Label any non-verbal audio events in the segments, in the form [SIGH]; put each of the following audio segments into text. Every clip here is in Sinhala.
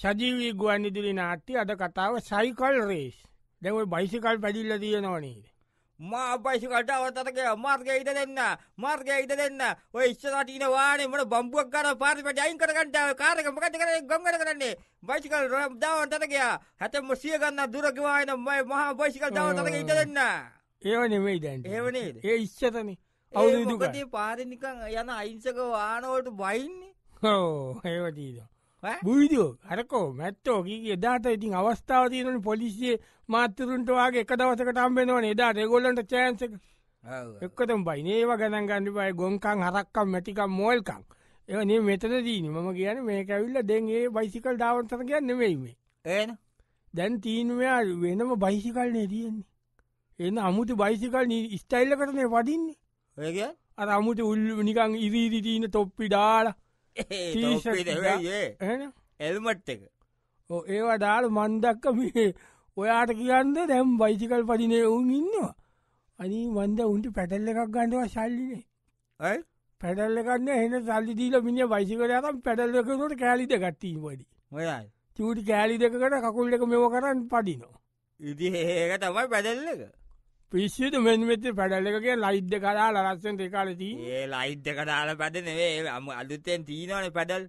සජීවී ගුවන් ඉදිරි නාට්‍ය අද කතාව සයිකල් රේස් දැව බයිසිකල් පැදිල්ල තියෙනවනේද. මා පයිසි කටාව අතරක මාර්ගය ඉට දෙන්න මාර්ගය ඉට දෙන්න ඔය ඉස්සරටීන වානේ මට බම්බුවක් ගන්න පාරිපට අයින් කරගන්නාව කාරක මකත කර ගංගන කරන්නේ බයිසිකල් රම් දාවන් තරකයා හැතම සිය ගන්න දුරකිවායන මයි මහා බයිසිකල් දාව තරක ඉට දෙන්න ඒව නෙමෙයි දැන් ඒවනේ ඒ ඉච්චතන අවුදුකතේ පාරිනිකං යන අයිංසක වානෝට බයින්නේ හෝ ඒවටීද. බුවිදෝ හරකෝ මැත්තෝ කිය එදාට ඉතින් අවස්ථාව තියනට පොලිසිේ මාතරුන්ටවාගේ එක දවසකට අම්බෙනවන එදාට ගොල්ලන්ට චෑන්සක එක්කතම් බයි ඒවා ගැන ගන්න පයි ගොන්කං හරක්කම් මැටිකම් මෝල්කං ඒනේ මෙතන දීන මම කියන මේ ඇවිල්ල දැන් ඒ බයිසිකල් ඩාවන්තර කියන්න වෙයිමේ ඒන දැන් තීනවයා වෙනම බයිසිකල්නේ තියෙන්නේ එන්න අමුතු බයිසිකල් ස්ටයිල්ල කරනේ වඩින්නේ ඒ අර අමුතු උල්ල නිකං ඉරීරි තියන තොප්පි ඩාලා එල්මට් [LAUGHS] එක ඒවා ඩාලු මන්දක්ක මේ ඔයාට කියන්න දැම් බයිසිකල් පදිනේ ඔවුන් ඉන්නවා අනි මන්ද උන්ට පැටල්ල එකක් ගන්නවා ශල්ලිනේ ඇයි පැටල්ල කන්න එන සල්ලි දීල මිනි වයිසිකලයකම් පැටල්ලකරට කෑලිද ගත්තීම වඩි ඔයයි චූටි කෑලි දෙකට කකුල් එක මෙව කරන්න පදිනවා ඉදි ඒක තමයි පැදල්ලක පිස්සිතු මෙන්මෙති පැඩල්ලකගේ ලයිද්ද කලා ලස්සන් දෙකාලති ඒ ලයිද්ද කටාල පැඩනවේ අම අලුත්තෙන් තිීනවන පැඩල්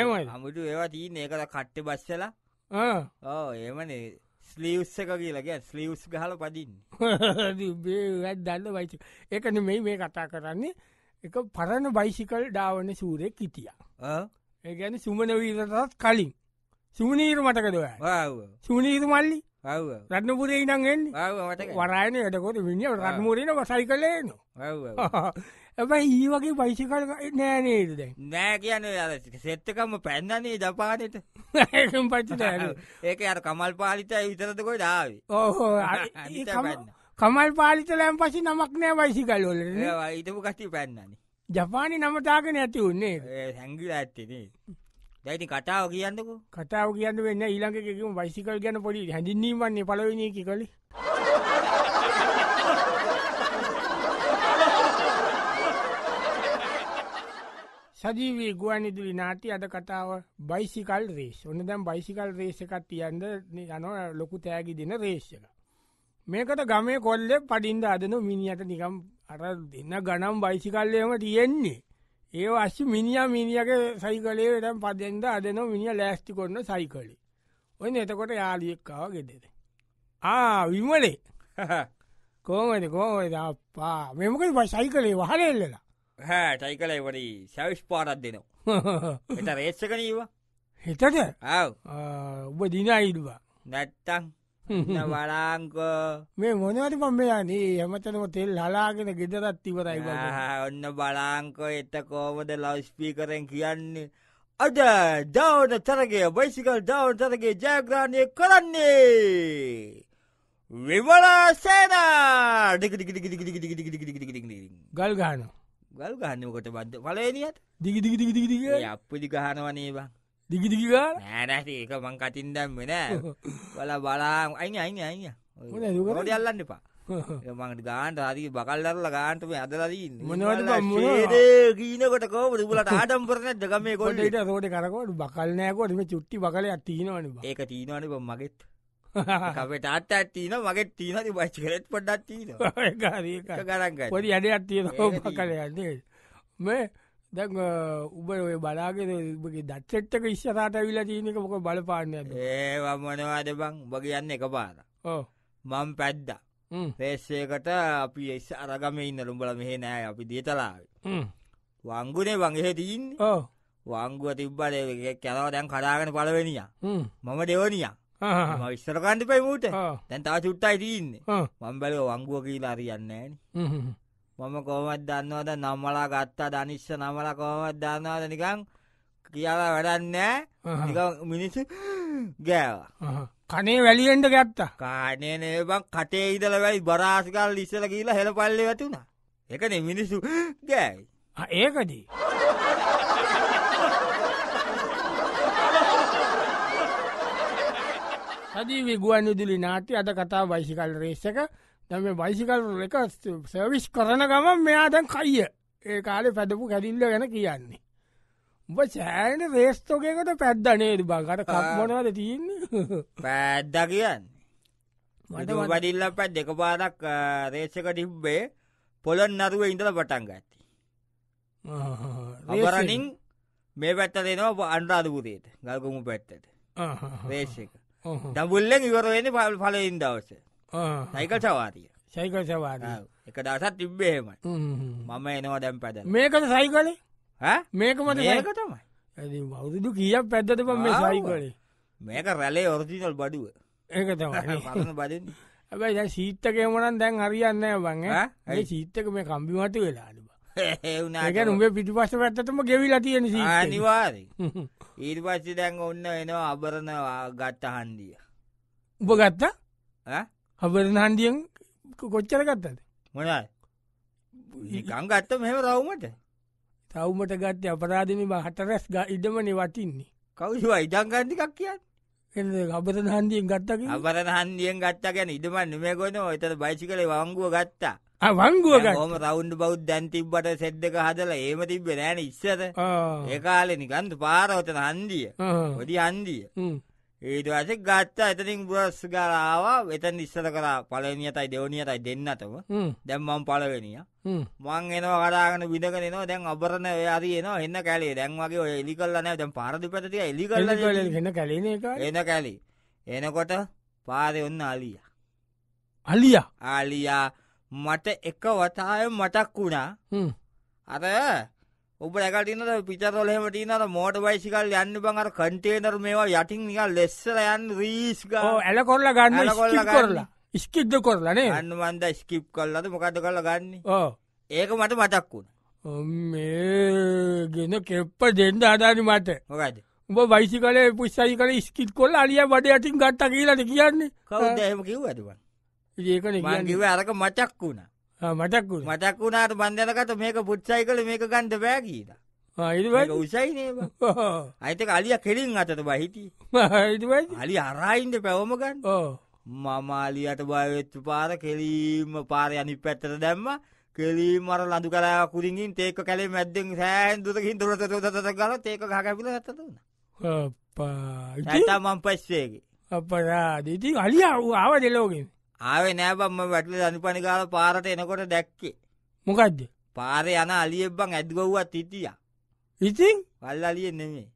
එම හමුතු ඒවා තිීන ඒකද කට්ට බස්සලා ඕ ඒමනේ ස්ලියස් එක කියලගේ ස්ලියස් ගහල පදින්න දන්න වයිච ඒකන මෙයි මේ කතා කරන්නේ එක පරණ බයිසිකල් ඩාවන සූරෙක් හිටිය ඒගැන සුමනවීරටත් කලින් සුමනීර මටකදව සුනීර මල්ලි රත්නපුරේ ඉනගෙන් වරායන යටකොට විනි රත්මූරන වසයි කලේන ඇබයි ඒ වගේ පයිසිකල් නෑනේද නෑ කියන සෙත්තකම පැන්නන්නේ දපාටට පච්ච ඒක අර කමල් පාලිතය විතරතකොට දාව ඕහෝ කමල් පාලිත ලෑම් පසි නමක් නෑ වයිසිකල්ලොල ඊතපු කටි පැන්නන්නේ ජපානි නමතාගෙන ඇති උන්නේ හැගිල ඇත්තනේ දැයිති කටාව කියන්නකු කටාව කියන්න වෙන්න ඊළඟකම වයිසිකල් ගැන පොඩි හැඳින්නීමන්නේ පලවෙනය කලි සජීවී ගුවනිදුලි නාටි අද කතාව බයිසිකල් රේස් ඔන්න දැම් බයිසිකල් රේස එකත් තියන්ද යන ලොකු තෑගි දෙන රේශ්ක මේකට ගමේ කොල්ල පඩින්ද අදන මිනිියට නිකම් අර දෙන්න ගනම් බයිසිකල්ලයම තියෙන්නේ ඒ වශ්‍ය මිනිිය මිනිියගේ සයිකලේ වෙටම් පදෙන්ද අදන මිනිිය ලෑස්ටි කොන්න සයිකලේ ඔන්න එතකොට යාලියෙක්කාව ගෙදෙද. ආ විමලේ [LAUGHS] කෝමද කෝමද අපා මෙමකට පසයි කලේ වහල එල්ලලා හැ ටයි කලයිවරි සැවිස් පාටත් දෙනවා එත රේච්චකනීවා හිතට ඔබ දින ඉඩවා නැත්තං වලාංකෝ මේ මොනවට පම්මයාන යමතනම තෙල් හලාගෙන ගෙදරත් තිවරයි ඔන්න බලාංකෝ එත කෝමද ලවස්පී කරෙන් කියන්නේ අද දවන තරගේ බයිසිකල් දවන තරගේ ජයග්‍රාණය කරන්නේ විමලා සේනා ගල් ගාන ගල් ගානකොට බද්ධ පලේනියත් දිගිදිගිදිගිදිග අපපුදි ගහනවනේවා දිගිදිග නෑනැති එක මං කටින් දැම්මෙන බල බලාම් අයින අයින අයින ොට අල්ලන්න එපා [LAUGHS] මට ගාන්ට හරි බකල්ලරල ගාන්ටම අදලදී ගීනකොට කෝට පුලට ආටම් පරන දකමේ කොට ට රෝට කරකොට බකල්නෑකොට මේ චුට්ටි බකල අතිීනවන ඒක තිීනවන මගෙත් අපට අට ඇත්තින මගේ තීනති බච් කරෙත් පොඩ්ඩත් තිීන ගරග පොඩි අඩ අත්තියන කලයන්නේ මේ දැ උබ ඔය බලාගෙන උබගේ දත්තෙට්ටක ඉස්සරට විලා තියනක මොක බලපාන්න ඒවමනවාද බං උබ කියන්න එක පාර මං පැද්ද පේස්සේකට අපි එස් අරගම ඉන්න ලුම්බල මෙහෙ නෑ අපි දේතලාව වංගුනේ වංගෙහ තිීන් වංගුව තිබ්බල කැලව දැන් කඩාගෙන පලවෙනිය මම දෙවනිය විස්සර කණ්ඩි පයිමූට තැන් තා චුට්ටයි තියන්නේ මං බැලව වංගුව කියලා අරියන්නේන මම කොහොමත් දන්නවද නම්මලා ගත්තා දනිශ්‍ය නමලා කොහොමත් දන්නවද නිකං කියලා වැඩන්නෑ මිනිස්සු ගෑවා කනේ වැලියෙන්ට ගත්තා කානේ නේබක් කටේ ඉදල වැයි බරාසිකල් ඉස්සල කියලා හෙළ පල්ලෙ වැතුුණා එකන මිනිස්සු ගෑයි ඒකදී සදී විගුවන් යුදුලි නාති අද කතා වයිසිකල් රේෂක දැම බයිසිකල් එක සැවිස් කරන ගමන් මෙයා දැන් කයිය ඒ කාලෙ පැදපු කැරිල්ල ගැන කියන්නේ. උඹ සෑන රේස්තෝකකට පැද්දනේද බකට කක්මොනවද තියන්නේ පැද්ද කියන්න මට වැඩිල්ල පැත් දෙක පාරක් රේෂක ටිබ්බේ පොළොන් නරුව ඉඳල පටන් ගත්ති අවරනින් මේ පැත්ත දෙනවා අන්රාධපුරයට ගල්ගුමු පැත්තට රේෂක දබුල්ලෙන් ඉවරවෙන පල් පලඉන් දවසේ සයිකල් සවාතිය සයිකල් සවාද එක දසත් තිබ්බේම මම එනවා දැම් පැද මේකට සයිකලේ මේකමට ඒක තමයි බෞදුදු කියක් පැද්දට පම සයිකලේ මේක රැලේ ඔරජිනල් බඩුව ඒක තමයි බද ඇබයි දැ සීත්තකමනන් දැන් හරියන්න බං ඇයි සීත්තක මේ කම්බිමතු වෙලාඩු [LAUGHS] ඒඒ උඹේ පිටිපස්ස පැත්තටම ගෙවිලා තියෙන නිවාර [LAUGHS] ඊට පස්සේ දැන් ඔන්න එනවා අබරණවා ගත්ත හන්දිය උඹ ගත්තා හබරන හන්ඩියෙන් කොච්චර ගත්තද මොනයි නිකං ගත්ත මෙම රවමට තවමට ගත්ත අපරාධම හටරැස් ඉඩමනේ වටින්නේ කවුවා ඉඩංගන්තිකක් කියන්න ගබර හන්දියෙන් ගත්තක අබර හන්දියෙන් ගත්තා ගැන ඉඩමන් නමේ ගොන එතට බයිසි කලේ වංගුව ගත්තා වංගුව ම රවුන්ඩ බෞද් දැන්තිබ්බට සෙද්දක හදල ඒම තිබ නෑන ඉස්සර ඒකාලෙ නිකන්තු පාරවතන හන්දිය හොඩි හන්දිය ඊට ඇස ගත්ත ඇතනින් බස් ගරාවා වෙතන් ඉස්සර කරා පලනියතයි දෙවනියතයි දෙන්නතම දැම්මම් පලවෙනිය මං එනවා කඩාගෙන විදගෙනවා දැන් අබරණ අරයනවා එන්න කැලේ දැන්වගේ ඔය එලි කල්ලනෑ දැම් පාරදි පැතිය එලි කල්ල එන්න කැලන එන කැලි එනකොට පාරය ඔන්න අලිය අලිය ආලියා මට එක වතාය මටක් වුණා අර ඔබ දැකලා තියෙනවද පිටරවල එහෙම තියෙනවද මෝටර් බයිසිකල් යන්න බං අර කන්ටේනර් මේවා යටින් නිකන් ලෙස්සලා යන්න රීස් ගන්න. ඔව් ඇල කරලා ගන්න ස්කිප් කරලා. ස්කිප්ද කරලා නේ. අන්න මන්ද ස්කිප් කළාද මොකද්ද කරලා ගන්නේ? ඔව්. ඒක මට මතක් වුණා. මේ ගෙන කෙප්ප දෙන්න හදානි මට. මොකද්ද? උඹ බයිසිකලේ පුස්සයි කලේ ස්කිප් කරලා අලියා බඩ යටින් ගත්තා කියලාද කියන්නේ? කවුද එහෙම කිව්වද මං? ඉතින් ඒකනේ කියන්නේ. මං කිව්වේ අරක මතක් වුණා. මතක් වුණ මතක් වුණට බන්ධනකත මේක පුච්චයි කළ මේක ගන්ධ බෑ කියීට උසයිනේ [LAUGHS] අයිත අලිය කෙලින් අතට බහිති අලි අරයින්ට පැවම ගන්න මමාලියට බයවෙච්චු පාර කෙලීම පාර යනි පැත්තට දැම්ම කෙලීම අර ලඳු කලා කුරින්ගින් ඒක කැලේ මැද්දෙන් සෑන් දුරකින් දුරත තත ගල ඒක හකැපිල හතතුන්න ඇතමම් පස්සේගේ අපරා දෙති අලිය ආව දෙලෝගෙන් ආවේ නෑ බම්ම වැටල දනිපනි කාල පාරට එනකොට දැක්කේ. මොකක්ද පාර යන අලියෙබ්බං ඇද්ගොව්වත් හිටිය. ඉතින් වල් අලිය නෙමේ.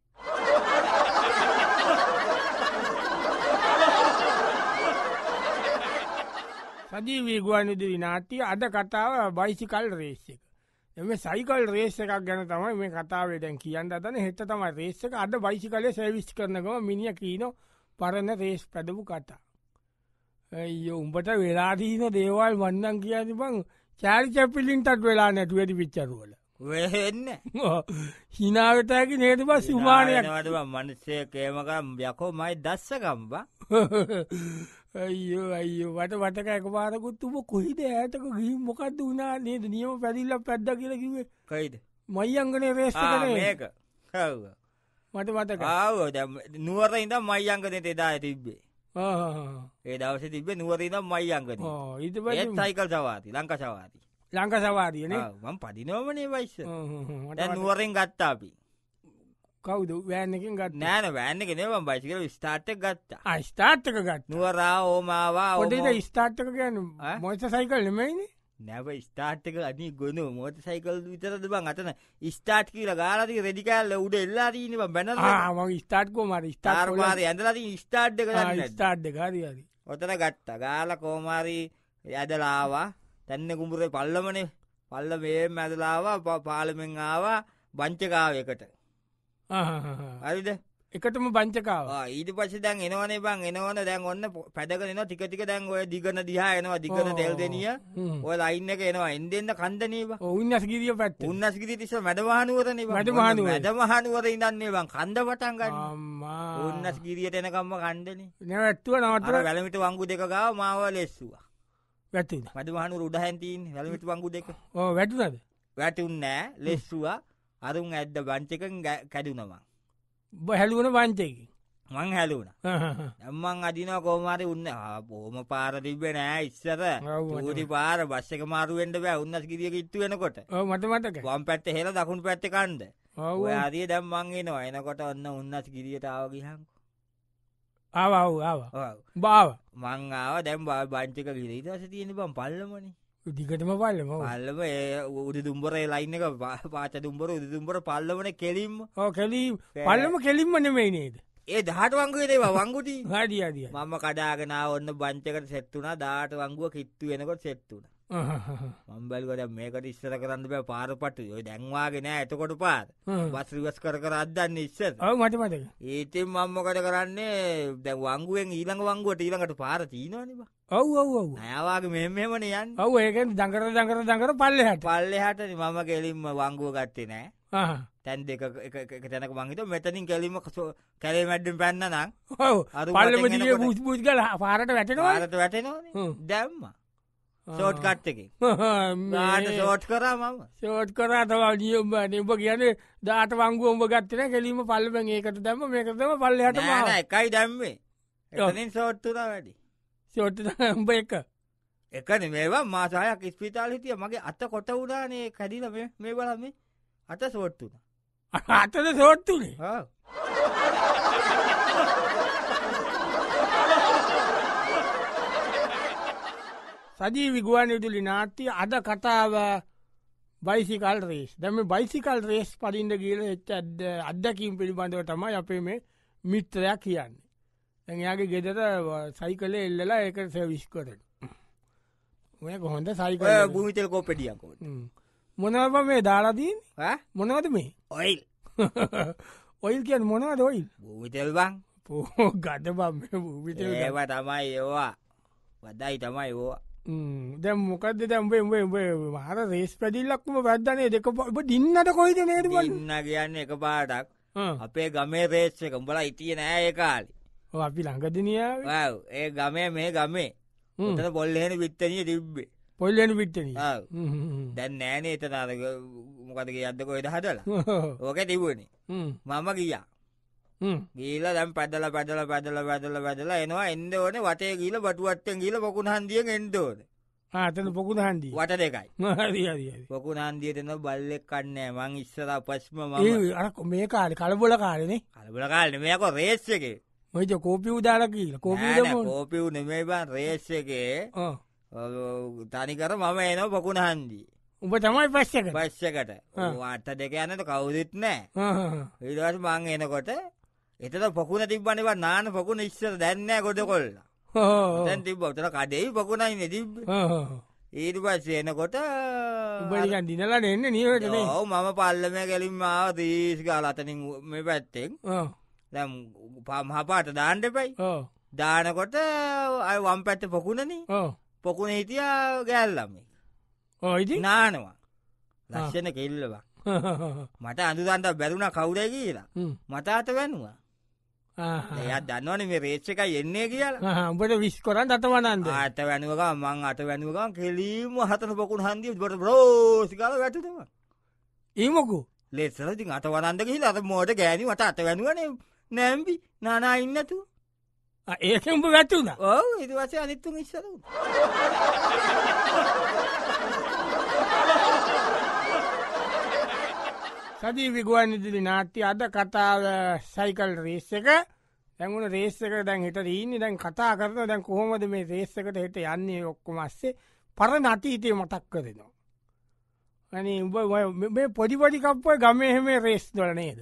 සජීවී ගුවන්විදුලි නාට්‍ය අද කතාව බයිසිකල් රේස් එක. එම සයිකල් රේස් එකක් ගැන තමයි මේ කතාවේ දැන් කියන්න අතන හෙට තමයි රේස් එක අද බයිසිකලේ සැවිස් කරනකම මිනිිය කීනෝ පරණ රේස් පැදපු කතා. අයියෝ උඹට වෙලා තියෙන දේවල් මන්නම් කියන්නේ බං චාරි චැපිලින්ටත් වෙලා නැතු වැඩි පිච්චරුවල වෙහෙන්න [LAUGHS] හිනාවටකි නේද බස් සුමානයක් වඩ මනසේ කේමකම් යකෝ මයි දස්සකම්බා [LAUGHS] අයියෝ අයියෝ වට වටකෑක පාරකුත් උම කොහිද ඇතක ගිහිම් මොකක්ද වුණා නේද නියම පැදිල්ල පැද්ද කියලා කිවේ කයිද මයි අංගනය රේෂ් ඒක මට මතක ආව දැ නුවර ඉඳම් මයි අංගනයට එදා තිබ්බේ ඒ දවස තිබ නුවරීනම් මයියංගන ඉ සයිකල් සවාති ලංක සවාති ලංක සවාතියන මං පදිනෝමනේ වයිස්ස නුවරෙන් ගත්තාපි කවුද වෑනකින් ගත් නෑන වෑන්නගෙනම බයිසිකල ස්ථාර්ථක ගත්ත අස්ථාර්ථක ගත් නුවරා ඕමවා ඔ ස්ථාර්ථක ගැන මොයිස සයිකල් නෙමයිනේ නැව ස්ටාර්ට්ක අනි ගොුණ මෝත සයිකල් විතරද බං අතන ස්ටාට් කියල ගාලති රෙඩිකාල්ල උඩ එල්ලාරීන බැන ම ස්ටාට්කෝ මට ස්ටාර්වාර ඇඳලති ස්ටාට් කරන්න ස්ටාට් කාරද ඔතන ගත්ත ගාල කෝමාරී ඇදලාවා තැන්න කුඹුරේ පල්ලමන පල්ල මේ මැදලාවා පාලමෙන් ආවා බංචකාවයකට අරිද එකටම බංචකාව ඊට පස්සේ දැන් එනවනේ බං එනවන දැන් ඔන්න පැදගෙන එනවා ටික ටික දැන් ඔය දිගන දිහා එනවා දිගන තෙල් දෙනිය ඔය ලයින් එක එනවා එන්දෙන්න කන්දනේ බං උන්නස්ගිරිය පැත්ත උන්නස්ගිරිය තිස්ස මැදමහනුවරනේ බං මැදමහනුවර මැදමහනුවර ඉඳන්නේ බං කන්ද පටන් ගන්න අම්මා උන්නස්ගිරියට එනකම්ම කන්දනේ නැවැත්තුව නවත්තර වැලමිට වංගු දෙක ගාව මාව ලෙස්සුවා වැටුණා මැදමහනුවර උඩහෙන් තියෙන්නේ වැලමිට වංගු දෙක ඔව් වැටුණාද වැටුන්නේ නැහැ ලෙස්සුවා අරුන් ඇද්ද බංච් එකෙන් කැඩුනමං හැලුවන පංචයකින් මං හැලුවන එම්මන් අදින කෝමාරි උන්න බොහොම පාර තිබ නෑ ඉස්සර ටි පාර බස්සක මාරුවෙන්ට බෑ උන්නස් කිරිය ඉත්තු වෙනකොට මටමට වම් පැත්ත හෙල දකුණු පැත්ත කන්ද අදිය දැම්මන්ගේ නො එනකොට ඔන්න උන්නස් කිරියටාවගිහංකු ආව් ආව බාව මංආාව දැම් බා බංචික ගිරීදස තියෙන බම් පල්ලමනේ දිගටම පල්ලම පල්ලම උඩ දුම්බරේ ලයින්න එක පාච දුම්බර උද දුම්බර පල්ලවන කෙලින්ම් ඕ කෙලීම් පල්ලම කෙලින්ම නෙමයි නේද ඒ දහට වංගුවේ දේවා වංගුටි [LAUGHS] හඩිය මම කඩාගෙනාවන්න බංචකට සෙත්තුනා දාට වංගුව කිත්තු වෙනකොට සෙත්තුන මම්බල්කට මේකට ඉස්සර කරන්න බෑ පාරපට යොයි දැන්වාගෙන ඇතකොට පාර බස් රිවස් කර කර අදන්න ඉස්සර මට මට ඒතින් මම්මකට කරන්නේ දැ වංගුවෙන් ඊළඟ වංගුවට ඊළඟට පාර තිීනවානිවා ඔව් ඔව් නෑවාගේ මෙමන යන් ඔව ඒක දඟර දඟර දඟර පල්ලෙහට පල්ලෙහට මම කෙලින්ම වංගුව ගත්තේ නෑ තැන් දෙක තැනක මංහිත මෙතනින් කැලීම කැලේ මැඩ්ඩෙන් පැන්න නම් ඔව අ පල්ලම පූස් පූස් කල පාරට වැටෙනවා වැටෙනවා දැම්මා සෝට් කට්ටකින් සෝට් කරා මම සෝට් කරා තවා නියම්බන උඹ කියන්නේ දාට වංගුව උඹ ගත්තන කෙලීම පල්ලබෙන් ඒකට දැම මේකතම පල්ලහට එකයි දැම්මේ එින් සෝට්තුනා වැඩි සෝට් [LAUGHS] උඹ එක එකන මේවා මාසායක් ස්පිතාල හිටිය මගේ අත කොට උඩානේ කැඩිල මේ බලම අත සෝට්තුනා අතද සෝට්තුනේ [LAUGHS] සජීවි ගුවන් විදුලි නාට්‍ය අද කතාව බයිසිකල් රේස් දැම බයිසිකල් රේස් පලින්ද කියල එච්ච අද අදකින් පිළිබඳව තමයි අපේ මේ මිත්‍රයක් කියන්නේ. දැයාගේ ගෙදර සයිකල එල්ලලා ඒක සැවිස් කරන. ඔය කොහොඳ සයික ගුමිතල් කෝපෙටියකො. මොනව මේ දාලාදීන් මොනවද මේ ඔයිල් [LAUGHS] ඔයිල් කිය මොනවද ඔයිල් භූමිතල් බං පෝ ගඩ බම් භූමිතල් ඒවා තමයි ඒවා වදයි තමයි ඕවා දැම් මොකක්ද දැම්බේ හර රේස් පැදිල්ලක්ම වැදධනේ දෙක ඔබ දින්නට කොයිද නේට ඉන්න කියන්න එක පාටක් අපේ ගමේ රේච්ච කම්බල ඉතිය නෑ ඒ කාලි අපි ළඟදිනිය ඒ ගමේ මේ ගමේ උතන පොල්ලහෙන විත්තනය තිබ්බේ පොල්ලන විට්ටන දැන් නෑනේ එතනාරක මොකදක අදකොයිට හදලා ඕක තිබුණේ මම ගියා ගීල දැම් පැදල පැදල පැදල පැදල පැදලා එනවා එන්න ඕන වටේ ගීල බටුවත්තෙන් ගීල පොකුණ හන්දියෙන් එන්ඩෝන ආතන පොකුණ හන්දි වට දෙකයි පොකුණ හන්දිය දෙන [LAUGHS] බල්ලෙක් කන්නෑ මං ඉස්සර පස්ම ම මේ කාල කලබොල කාලනේ කලබල කාලන මේක රේස්සගේ මයිත කෝපිව් දාල කියීල කෝපිය කෝපිව් නෙමේබන් රේස්සගේ තනිකර මම එනෝ පොකුණ හන්දී උඹ තමයි පස්සක පස්සකට වාට දෙක යනට කවුදිත් නෑ ඉදවට මං එනකොට එතට පොකුණ තිබ්බනවා නාන පොකුණ ඉස්සර දැන්නෑ ගොඩ කොල්ලා දැන් තිබ තර කඩෙයි පොකුණයි නෙතිබ ඊට පස්සේ එනකොට උබලිකන් දිනලා එන්න නිවට ඔව මම පල්ලම කැලින් මාව දේශකාල අතනින් මේ පැත්තෙන් දැම් පමහපාට දාන්ට පැයි දානකොට අය වම් පැත්ත පොකුණන පොකුණ හිටිය ගැල්ලම ඕයිති නානවා ලක්ෂණ කෙල්ලවා මට අඳුදන්ට බැරුණ කවුර කියලා මතාත වැැනවා එයා දන්නවන මේ රේච් එක එන්නේ කියලා උඹට විස් කරන්න අත වනන්ද අත වැනුවක මං අත වැනුවකම් කෙලීම හතන පොකුණ හන්දිය බොට බ්‍රෝසිකාල වැටතවා ඒමකු ලෙස්සල ති අත වනන්ද කියලා අත මෝට ගෑනී වට අත වැනුවන නැම්බි නානා ඉන්නතු ඒක උඹ වැටුුණ ඕ ඉදිවසේ අනිත්තු ඉස්සරු සදී විගුවන්දිලි නාට්‍ය අද කතාව සයිකල් රේස් එක දැගුණ රේස්සක දැන් හිට රීනි දැන් කතා කරන දැන් කොහොමද මේ රේස්සකට හිට යන්නේ ඔක්කොමස්සේ පර නටීතය මතක්ක දෙනවා. ඇනි උඹ මේ පොඩිපඩි කප්පය ගමහෙම රේස් දොල නේද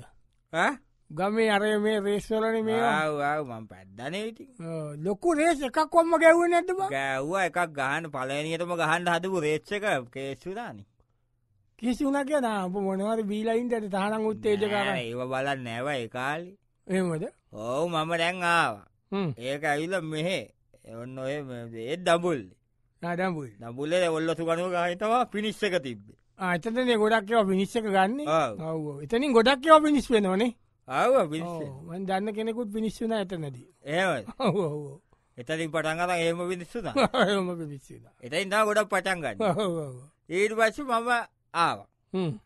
ගමේ අර මේ රේස්වලන මේමන් පැද්දනේට ලොකු රේස එකක් කොම්ම ගැව්න ඇතුම ගැව්වා එකක් ගහන්න පලනියටම ගහන්න හදපු රේච්චක කේස්සුදානි කිසිුනක් යනා මොනවර බීලයින්ට තහනම් උත්තේජකාර ඒව බලන්න නැව කාලි එමද ඔවු මම රැන් ආවා ඒක ඇවිල මෙහේ එවන්න ඔය ඒත් දබුල් නඩබුල් නබුලේ ඔල්ලතු ගනුව ගහිතවා පිනිස්සක තිබ්බේ අතතන ගොඩක් ඒව පිනිස්සක ගන්න ඔව එතනින් ගොඩක් ඒව පිනිස් වෙන ඕනේ ආව මන් දන්න කෙනෙකුත් පිනිස්සුන ඇතනදී ඒ ඔ එතලින් පටන්ගත ඒම පිනිස්සුන එතයින්දා ගොඩක් පටන්ගන්න [LAUGHS] ඊට පස්ස මම ආවා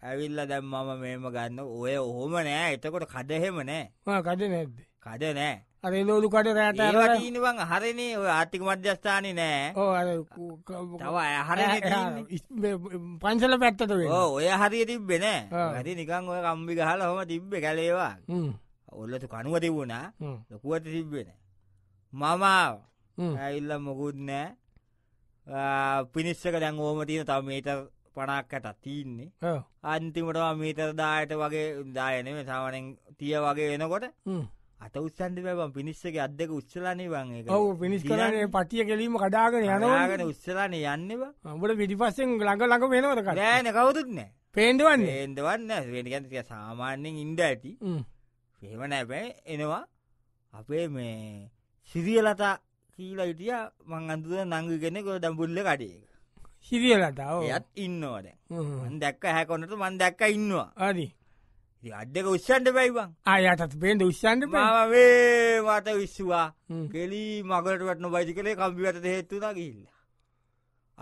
ඇවිල්ල දැම් මම මේම ගන්න ඔය ඔහොම නෑ එතකොට කඩහෙම නෑ කඩ නැද්ද කඩ නෑ අර ලෝලු කඩ රෑට ඉනිවන් හරිනේ ඔය ආර්ථික මධ්‍යස්ථානය නෑ තව පන්සල පැත්තට ඔය හරිය තිබ්බෙනෑ ඇති නිකං ඔය කම්බි ගහල හොම තිබ්බ කැලේවා ඔල්ලතු කනුව තිබුණා ලොකුවට තිබ්බෙන මම ඇල්ල මොකුත් නෑ පිනිස්සක දැන් ඕම තියෙන තව මේට පනක් ඇතත් තියන්නේ අන්තිමට මීතර දායට වගේ දායනෙම සාමනෙන් තිය වගේ වෙනකොට අත උත්සන්ධ බැබම් පිනිස්සක අදක උත්සලනේ වගේ ඔව පිනිස් කරන්නේ පටිය කෙලීම කඩාගෙන යනවාගෙන උත්සලන යන්නවා ඔබට පිටිපස්සෙන් ළඟ ලඟ වෙනවද කරෑන කවුතුත් නෑ පේන්ඩවන්න ඒදවන්න වෙනගතිය සාමාන්‍යෙන් ඉන්ඩ ඇති පේම නැබැයි එනවා අපේ මේ සිරියලතා කීලා ඉටිය මං අඳුර නංග කෙනෙකො දම්බුල්ල කඩේක හිරියලටාව යත් ඉන්නවා දැන් දැක්ක හැකොනට මන් දැක්ක ඉන්නවා අරි අදක උස්සන්ට පැයිවන් අයටත් පේද උස්සන්ට පාවේ මත විශ්වා කෙලි මගට වටන බයිති කලේ කම්පිවට හේත්තුනා කිල්ල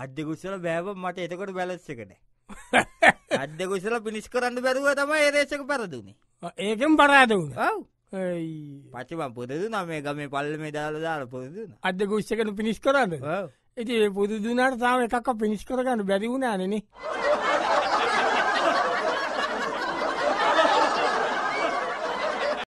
අධ්‍යකුස්සල බෑව මට එතකොට බැලස් එකට අධ්‍යකුසල පිනිස් කරන්න බැරුව තම ඒරේශක පැරදුනේ ඒකෙන් පරාද වුණ ඔව් පචම පුරදු නමේ ගමේ පල්ල මේ දාල දාල පුරදුන අධ්‍යකුෂ්කන පිනිස් කරන්න ඉති පුදුදුනට තාම එකක් පිනිස් කරගන්න බැරිවුණ ඇනනේ.